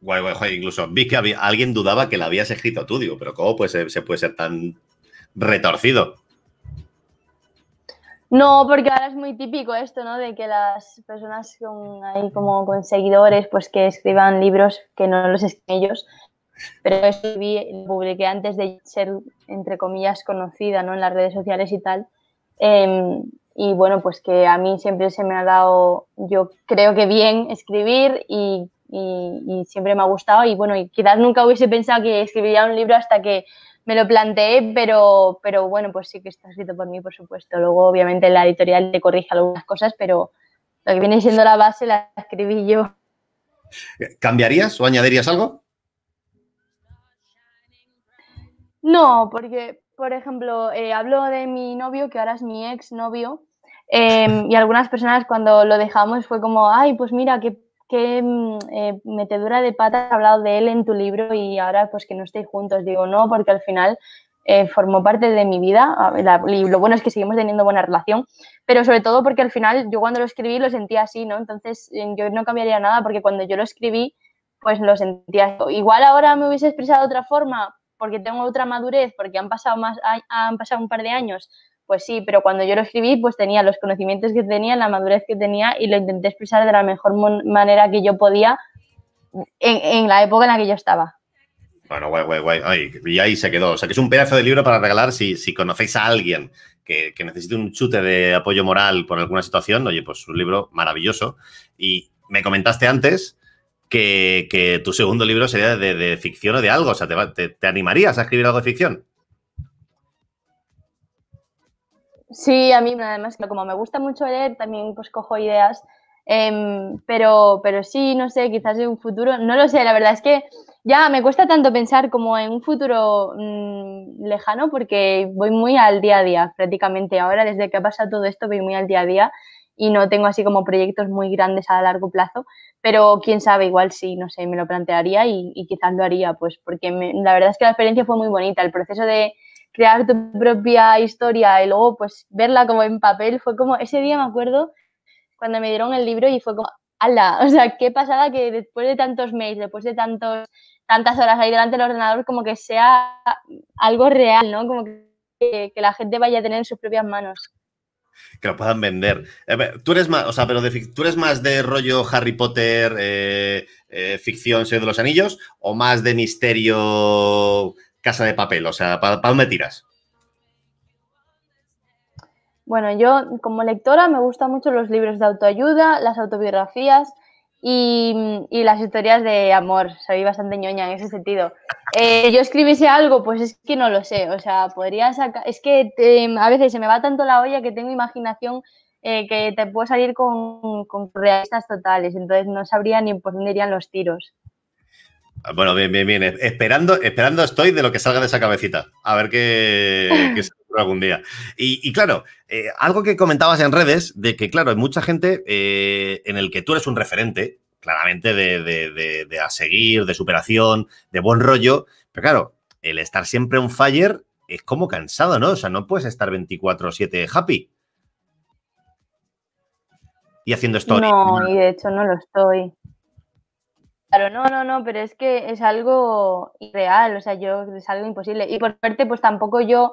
Guay, guay, guay. Incluso vi que había, alguien dudaba que la habías escrito tú, digo, pero ¿cómo pues, se, puede ser tan retorcido? No, porque ahora es muy típico esto, ¿no? De que las personas con, ahí como con seguidores, pues que escriban libros que no los escriben ellos. Pero escribí, publiqué antes de ser, entre comillas, conocida, ¿no? En las redes sociales y tal. Em, y bueno, pues que a mí siempre se me ha dado, yo creo que bien escribir y y, siempre me ha gustado y bueno, quizás nunca hubiese pensado que escribiría un libro hasta que me lo planteé, pero, pero bueno, pues sí que está escrito por mí, por supuesto. Luego, obviamente, la editorial te corrige algunas cosas, pero lo que viene siendo la base la escribí yo. ¿Cambiarías o añadirías algo? No, porque, por ejemplo, eh, hablo de mi novio, que ahora es mi ex novio, em, y algunas personas cuando lo dejamos fue como, ay, pues mira, qué qué mm, eh, metedura de pata has hablado de él en tu libro y ahora pues que no estéis juntos. Digo, no, porque al final eh, formó parte de mi vida y lo bueno es que seguimos teniendo buena relación, pero sobre todo porque al final yo cuando lo escribí lo sentía así, ¿no? Entonces eh, yo no cambiaría nada porque cuando yo lo escribí pues lo sentía así. Igual ahora me hubiese expresado de otra forma porque tengo otra madurez, porque han pasado, más, han pasado un par de años, pues sí, pero cuando yo lo escribí, pues tenía los conocimientos que tenía, la madurez que tenía y lo intenté expresar de la mejor manera que yo podía en, la época en la que yo estaba. Bueno, guay, guay, guay. y ahí se quedó. O sea, que es un pedazo de libro para regalar si, conocéis a alguien que, necesite un chute de apoyo moral por alguna situación. Oye, pues un libro maravilloso. Y me comentaste antes que, tu segundo libro sería de, ficción o de algo. O sea, te, te animarías a escribir algo de ficción? Sí, a mí además, como me gusta mucho leer, también pues cojo ideas. Em, pero, pero sí, no sé, quizás en un futuro, no lo sé, la verdad es que ya me cuesta tanto pensar como en un futuro mm, lejano porque voy muy al día a día prácticamente. Ahora, desde que ha pasado todo esto, voy muy al día a día y no tengo así como proyectos muy grandes a largo plazo, pero quién sabe, igual sí, no sé, me lo plantearía y, quizás lo haría, pues porque la verdad es que la experiencia fue muy bonita, el proceso de, crear tu propia historia y luego pues verla como en papel, fue como, ese día me acuerdo cuando me dieron el libro y fue como, ala, o sea, qué pasada que después de tantos meses, después de tantos, tantas horas ahí delante del ordenador, como que sea algo real, ¿no? Como que, la gente vaya a tener en sus propias manos que lo puedan vender. Eh, tú eres más, pero de, más de rollo Harry Potter, eh, eh, ficción, Señor de los Anillos, o más de misterio Casa de Papel? O sea, ¿para, dónde tiras? Bueno, yo como lectora me gustan mucho los libros de autoayuda, las autobiografías y, las historias de amor. Soy bastante ñoña en ese sentido. Eh, yo escribiese algo, pues es que no lo sé. O sea, podría sacar. Es que a veces se me va tanto la olla que tengo imaginación eh, que te puedo salir con, con realistas totales. Entonces no sabría ni por dónde irían los tiros. Bueno, bien, bien, bien. Esperando, esperando estoy de lo que salga de esa cabecita. A ver qué, algún día. Y, claro, eh, algo que comentabas en redes, de que, claro, hay mucha gente eh, en el que tú eres un referente, claramente, de, a seguir, de superación, de buen rollo. Pero claro, el estar siempre un fire es como cansado, ¿no? O sea, no puedes estar 24-7 happy. Y haciendo esto. No, y de hecho no lo estoy. Claro, no, no, no, pero es que es algo irreal, o sea, yo es algo imposible. Y por suerte, pues tampoco yo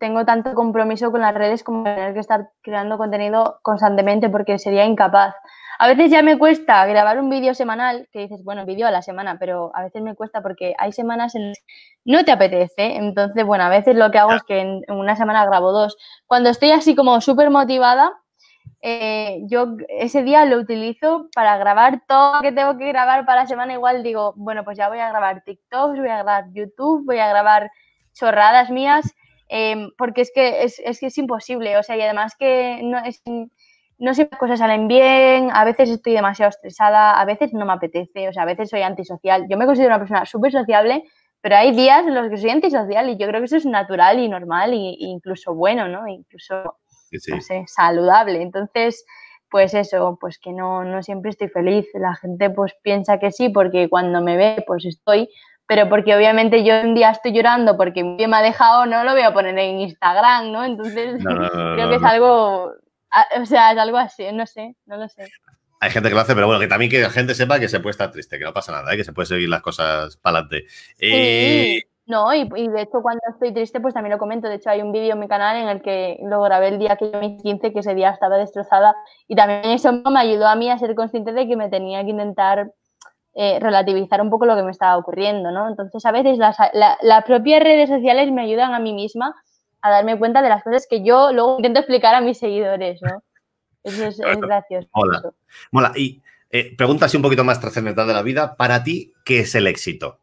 tengo tanto compromiso con las redes como tener que estar creando contenido constantemente porque sería incapaz. A veces ya me cuesta grabar un vídeo semanal, que dices, bueno, vídeo a la semana, pero a veces me cuesta porque hay semanas en las que no te apetece. Entonces, bueno, a veces lo que hago es que en una semana grabo dos. Cuando estoy así como súper motivada, eh, yo ese día lo utilizo para grabar todo lo que tengo que grabar para la semana. Igual digo, bueno, pues ya voy a grabar TikToks, voy a grabar YouTube, voy a grabar chorradas mías, em, porque es que es, que es imposible. O sea, y además que no, es, no siempre las cosas salen bien, a veces estoy demasiado estresada, a veces no me apetece, o sea, a veces soy antisocial. Yo me considero una persona súper sociable, pero hay días en los que soy antisocial y yo creo que eso es natural y normal e incluso bueno, ¿no? E incluso saludable. Entonces, pues eso, pues que no, no siempre estoy feliz. La gente pues piensa que sí, porque cuando me ve, pues estoy, pero porque obviamente yo un día estoy llorando porque mi me ha dejado, no lo voy a poner en Instagram, ¿no? Entonces, creo que es algo, ah, o sea, es algo así, no sé, no lo sé. Hay gente que lo hace, pero bueno, que también que la gente sepa que se puede estar triste, que no pasa nada, ¿eh? que se puede seguir las cosas para adelante. Eh, no, y, de hecho cuando estoy triste pues también lo comento. De hecho hay un vídeo en mi canal en el que lo grabé el día que yo me quince que ese día estaba destrozada. Y también eso me ayudó a mí a ser consciente de que me tenía que intentar eh, relativizar un poco lo que me estaba ocurriendo, ¿no? Entonces a veces las, las propias redes sociales me ayudan a mí misma a darme cuenta de las cosas que yo luego intento explicar a mis seguidores, ¿no? Eso es, gracioso. Hola. Mola. Y eh, pregunta así un poquito más trascendental de la vida. Para ti, ¿qué es el éxito?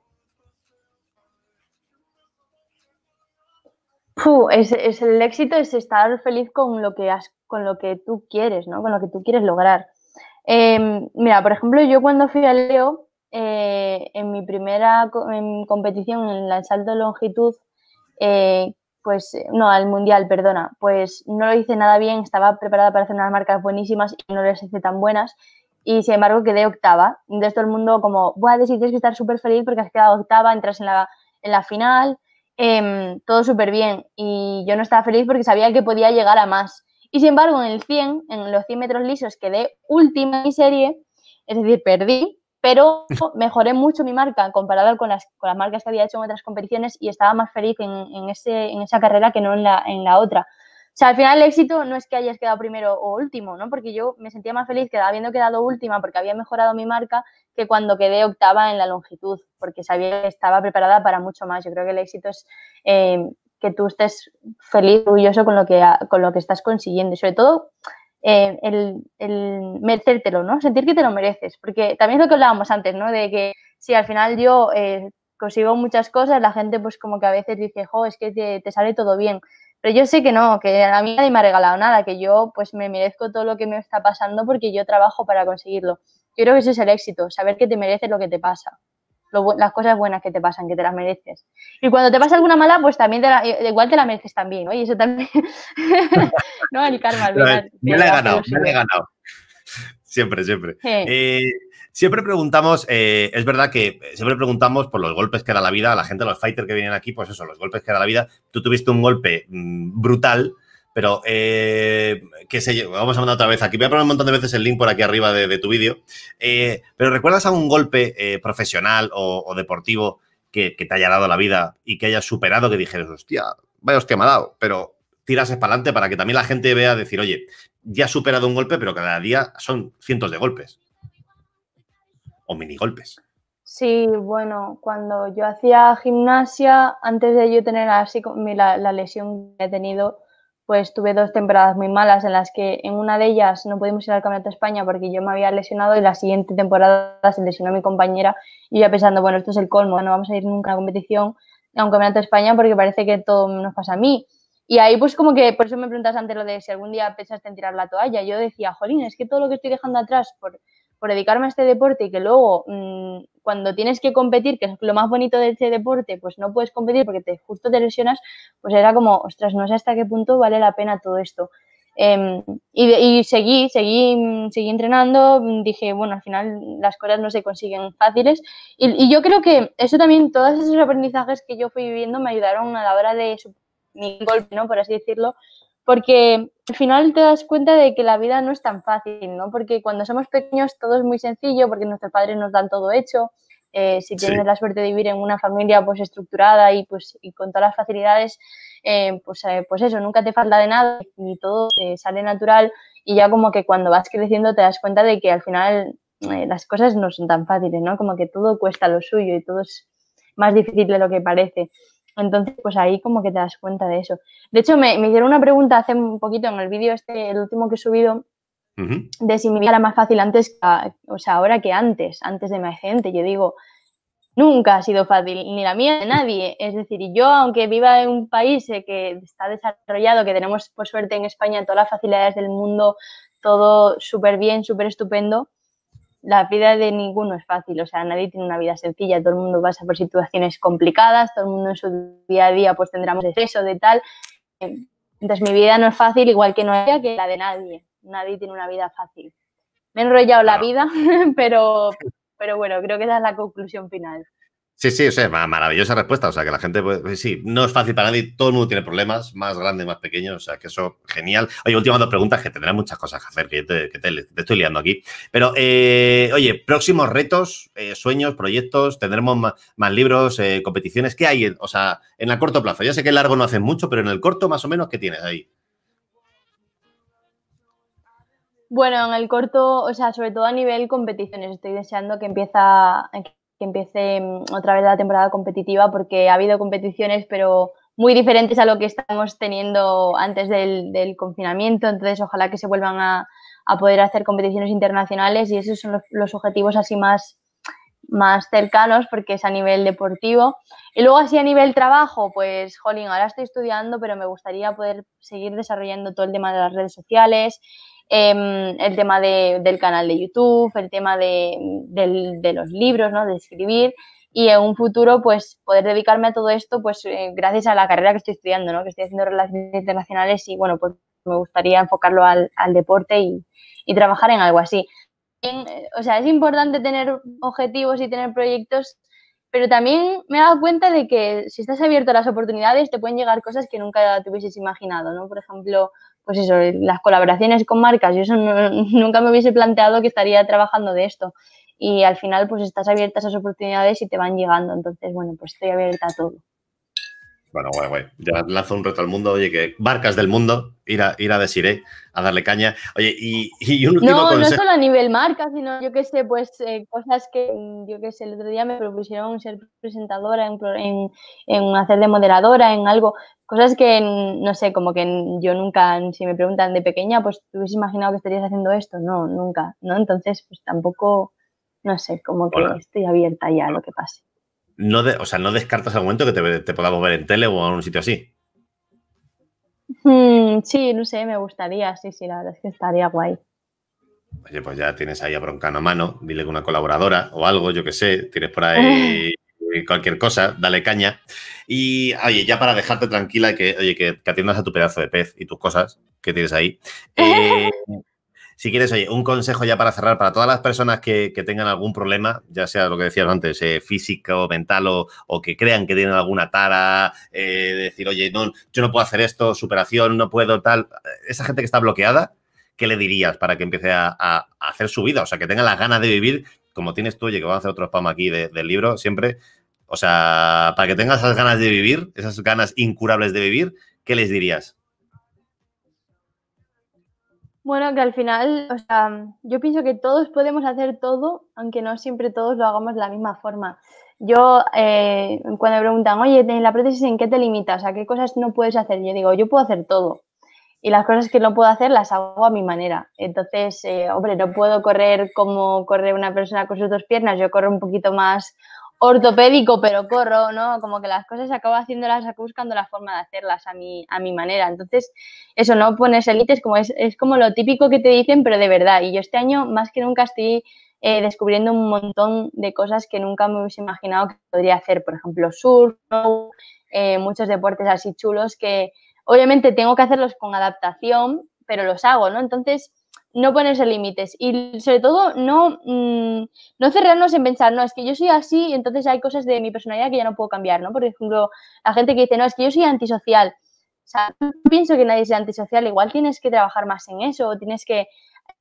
es, el éxito es estar feliz con lo que has, con lo que tú quieres, ¿no? Con lo que tú quieres lograr. Em, mira, por ejemplo, yo cuando fui a Leo, eh, en mi primera competición en el salto de longitud, eh, pues eh, no, al mundial, perdona, pues no lo hice nada bien, estaba preparada para hacer unas marcas buenísimas y no las hice tan buenas. Y sin embargo quedé octava. Entonces todo el mundo como, voy decir tienes que estar súper feliz porque has quedado octava, entras en en la final, Em, todo súper bien y yo no estaba feliz porque sabía que podía llegar a más. Y sin embargo, en el 100, en los 100 metros lisos, quedé última en serie, es decir, perdí, pero mejoré mucho mi marca comparada con las, marcas que había hecho en otras competiciones y estaba más feliz en, esa carrera que no en la otra. O sea, al final el éxito no es que hayas quedado primero o último, ¿no? Porque yo me sentía más feliz habiendo quedado última porque había mejorado mi marca que cuando quedé octava en la longitud, porque sabía estaba preparada para mucho más. Yo creo que el éxito es eh, que tú estés feliz, orgulloso con lo que, con lo que estás consiguiendo sobre todo eh, el, el, ¿no? Sentir que te lo mereces, porque también es lo que hablábamos antes, ¿no? De que si al final yo eh, consigo muchas cosas, la gente pues como que a veces dice, jo, es que te sale todo bien pero yo sé que no, que a mí nadie me ha regalado nada, que yo pues me merezco todo lo que me está pasando porque yo trabajo para conseguirlo. Yo creo que eso es el éxito, saber que te mereces lo que te pasa, las cosas buenas que te pasan, que te las mereces. Y cuando te pasa alguna mala, pues también igual te la mereces también, ¿no? Y eso también, ¿no? El karma. me la he ganado, me la he ganado. Siempre, siempre. Eh, Siempre preguntamos, eh, es verdad que siempre preguntamos por los golpes que da la vida a la gente, los fighters que vienen aquí, pues eso, los golpes que da la vida. Tú tuviste un golpe mm, brutal, pero qué sé yo, vamos a mandar otra vez aquí. Voy a poner un montón de veces el link por aquí arriba de, tu vídeo. Eh, pero ¿recuerdas algún un golpe eh, profesional o, deportivo que, te haya dado la vida y que hayas superado que dijeras, hostia, vaya hostia me ha dado, pero tiras para adelante para que también la gente vea decir, oye, ya he superado un golpe, pero cada día son cientos de golpes o mini golpes. Sí, bueno, cuando yo hacía gimnasia, antes de yo tener así la, la lesión que he tenido, pues tuve dos temporadas muy malas en las que en una de ellas no pudimos ir al Campeonato de España porque yo me había lesionado y la siguiente temporada se lesionó mi compañera y yo pensando, bueno, esto es el colmo, no vamos a ir nunca a una competición, a un Campeonato de España porque parece que todo nos pasa a mí. Y ahí pues como que, por eso me preguntas antes lo de si algún día pensaste en tirar la toalla, yo decía, jolín, es que todo lo que estoy dejando atrás por por dedicarme a este deporte y que luego mm, cuando tienes que competir, que es lo más bonito de este deporte, pues no puedes competir porque te, justo te lesionas, pues era como, ostras, no sé hasta qué punto vale la pena todo esto. Em, y, seguí, seguí, mm, seguí entrenando, mm, dije, bueno, al final las cosas no se consiguen fáciles. Y, y yo creo que eso también, todos esos aprendizajes que yo fui viviendo me ayudaron a la hora de mi golpe, ¿no? Por así decirlo, porque al final te das cuenta de que la vida no es tan fácil, ¿no? Porque cuando somos pequeños todo es muy sencillo, porque nuestros padres nos dan todo hecho. Eh, si tienes la suerte de vivir en una familia pues estructurada y pues y con todas las facilidades, eh, pues, eh, pues eso, nunca te falta de nada y todo sale natural y ya como que cuando vas creciendo te das cuenta de que al final las cosas no son tan fáciles, ¿no? Como que todo cuesta lo suyo y todo es más difícil de lo que parece. Entonces, pues ahí como que te das cuenta de eso. De hecho, me, hicieron una pregunta hace un poquito en el vídeo este, el último que he subido, de si mi vida era más fácil antes, o sea, ahora que antes, antes de mi gente. Yo digo, nunca ha sido fácil, ni la mía, de nadie. Es decir, yo, aunque viva en un país eh, que está desarrollado, que tenemos, por suerte, en España todas las facilidades del mundo, todo súper bien, súper estupendo, la vida de ninguno es fácil, o sea, nadie tiene una vida sencilla, todo el mundo pasa por situaciones complicadas, todo el mundo en su día a día pues tendrá más exceso de tal. Entonces mi vida no es fácil, igual que no haya que la de nadie, nadie tiene una vida fácil. Me he enrollado la vida, pero, pero bueno, creo que esa es la conclusión final. Sí, sí, o sea, maravillosa respuesta. O sea, que la gente, pues, pues, sí, no es fácil para nadie, todo el mundo tiene problemas, más grandes, más pequeños, o sea, que eso, genial. Oye, últimas dos preguntas que tendrán muchas cosas que hacer, que, te, estoy liando aquí. Pero, eh, oye, próximos retos, eh, sueños, proyectos, tendremos más, libros, eh, competiciones, ¿qué hay? o sea, en el corto plazo, ya sé que el largo no hace mucho, pero en el corto, más o menos, ¿qué tienes ahí? Bueno, en el corto, o sea, sobre todo a nivel competiciones, estoy deseando que empieza, que empiece mm, otra vez la temporada competitiva porque ha habido competiciones, pero muy diferentes a lo que estamos teniendo antes del, confinamiento. Entonces, ojalá que se vuelvan a, poder hacer competiciones internacionales y esos son los, objetivos así más, más cercanos porque es a nivel deportivo. Y luego así a nivel trabajo, pues, jolín, ahora estoy estudiando, pero me gustaría poder seguir desarrollando todo el tema de las redes sociales Em, el tema de, del canal de YouTube, el tema de, de, los libros, ¿no? de escribir y en un futuro pues poder dedicarme a todo esto pues eh, gracias a la carrera que estoy estudiando, ¿no? que estoy haciendo relaciones internacionales y bueno, pues me gustaría enfocarlo al, al deporte y, y trabajar en algo así. Eh, o sea, es importante tener objetivos y tener proyectos, pero también me he dado cuenta de que si estás abierto a las oportunidades te pueden llegar cosas que nunca te hubieses imaginado, ¿no? Por ejemplo, pues eso, las colaboraciones con marcas, yo eso nunca me hubiese planteado que estaría trabajando de esto. Y al final, pues estás abierta a esas oportunidades y te van llegando. Entonces, bueno, pues estoy abierta a todo. Bueno, guay, guay. Ya lanzo un reto al mundo, oye, que barcas del mundo, ir a, ir a a darle caña. Oye, y, un último no, No, solo a nivel marca, sino yo qué sé, pues eh, cosas que, yo qué sé, el otro día me propusieron ser presentadora, en, en, hacer de moderadora, en algo, cosas que, no sé, como que yo nunca, si me preguntan de pequeña, pues ¿te hubieses imaginado que estarías haciendo esto, no, nunca, ¿no? Entonces, pues tampoco, no sé, como que estoy abierta ya a lo que pase no o sea, no descartas el momento que te, te, podamos ver en tele o en un sitio así. Hmm, sí, no sé, me gustaría, sí, sí, la verdad es que estaría guay. Oye, pues ya tienes ahí a Broncano a mano, dile que una colaboradora o algo, yo que sé, tienes por ahí cualquier cosa, dale caña. Y, oye, ya para dejarte tranquila, que, oye, que, atiendas a tu pedazo de pez y tus cosas que tienes ahí. Eh, si quieres, oye, un consejo ya para cerrar, para todas las personas que, tengan algún problema, ya sea lo que decías antes, eh, físico, mental o, que crean que tienen alguna tara, eh, decir, oye, no, yo no puedo hacer esto, superación, no puedo tal, eh, esa gente que está bloqueada, ¿qué le dirías para que empiece a, hacer su vida? O sea, que tenga las ganas de vivir, como tienes tú, oye, que vamos a hacer otro spam aquí del libro, siempre. O sea, para que tengas esas ganas de vivir, esas ganas incurables de vivir, ¿qué les dirías? Bueno, que al final, o sea, yo pienso que todos podemos hacer todo, aunque no siempre todos lo hagamos de la misma forma. Yo, eh, cuando me preguntan, oye, en la prótesis, ¿en qué te limitas? ¿A qué cosas no puedes hacer? Yo digo, yo puedo hacer todo. Y las cosas que no puedo hacer las hago a mi manera. Entonces, eh, hombre, no puedo correr como corre una persona con sus dos piernas. Yo corro un poquito más ortopédico, pero corro, ¿no? Como que las cosas acabo haciéndolas, acabo buscando la forma de hacerlas a mi, a mi manera. Entonces, eso, no pones elites, como es, es como lo típico que te dicen, pero de verdad. Y yo este año, más que nunca, estoy eh, descubriendo un montón de cosas que nunca me hubiese imaginado que podría hacer. Por ejemplo, surf, eh, muchos deportes así chulos que obviamente tengo que hacerlos con adaptación, pero los hago, ¿no? Entonces, no ponerse límites y sobre todo no, mm, no cerrarnos en pensar, no, es que yo soy así, y entonces hay cosas de mi personalidad que ya no puedo cambiar, ¿no? Por ejemplo, la gente que dice, no, es que yo soy antisocial. O sea, no pienso que nadie sea antisocial, igual tienes que trabajar más en eso, o tienes que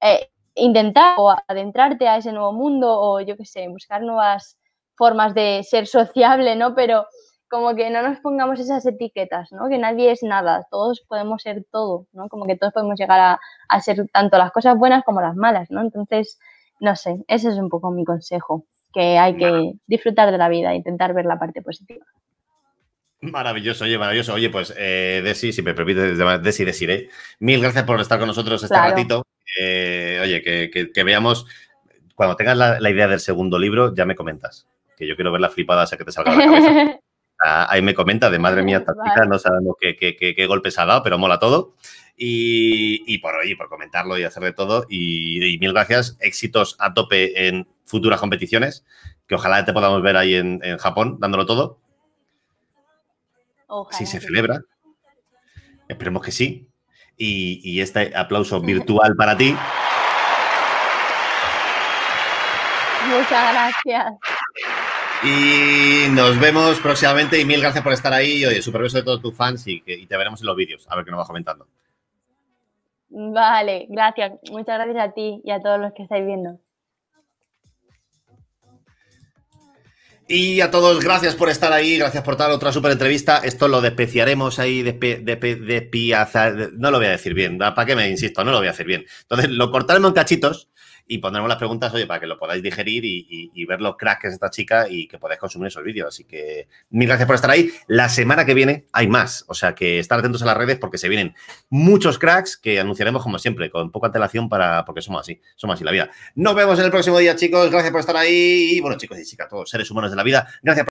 eh, intentar o adentrarte a ese nuevo mundo, o yo qué sé, buscar nuevas formas de ser sociable, ¿no? Pero como que no nos pongamos esas etiquetas, ¿no? Que nadie es nada, todos podemos ser todo, ¿no? Como que todos podemos llegar a, ser tanto las cosas buenas como las malas, ¿no? Entonces, no sé, ese es un poco mi consejo, que hay que disfrutar de la vida, intentar ver la parte positiva. Maravilloso, oye, maravilloso. Oye, pues, eh, Desi, si me permite, Desi, eh, mil gracias por estar con nosotros este ratito. Eh, oye, que, veamos, cuando tengas la, idea del segundo libro, ya me comentas, que yo quiero ver la flipada sea que te salga la cabeza. Ah, ahí me comenta de madre mía, táctica, no sabemos qué, golpes ha dado, pero mola todo. Y, por hoy por comentarlo y hacer de todo. Y, mil gracias, éxitos a tope en futuras competiciones, que ojalá te podamos ver ahí en, Japón dándolo todo. Si se celebra. Esperemos que sí. y este aplauso virtual para ti. Muchas gracias. Y nos vemos próximamente. Y mil gracias por estar ahí. oye, super beso de todos tus fans y, te veremos en los vídeos, a ver qué nos vas comentando. Vale, gracias. Muchas gracias a ti y a todos los que estáis viendo. Y a todos, gracias por estar ahí, gracias por dar otra super entrevista. Esto lo despreciaremos ahí, de de no lo voy a decir bien, ¿para qué me insisto? No lo voy a decir bien. Entonces, lo cortaremos en cachitos y pondremos las preguntas, oye, para que lo podáis digerir y, y, ver los cracks que esta chica y que podáis consumir esos vídeos. Así que mil gracias por estar ahí. La semana que viene hay más, o sea que estar atentos a las redes porque se vienen muchos cracks que anunciaremos como siempre, con poca antelación para, porque somos así, somos así la vida. Nos vemos en el próximo día, chicos. Gracias por estar ahí. Y bueno, chicos y chicas, todos seres humanos de la vida, gracias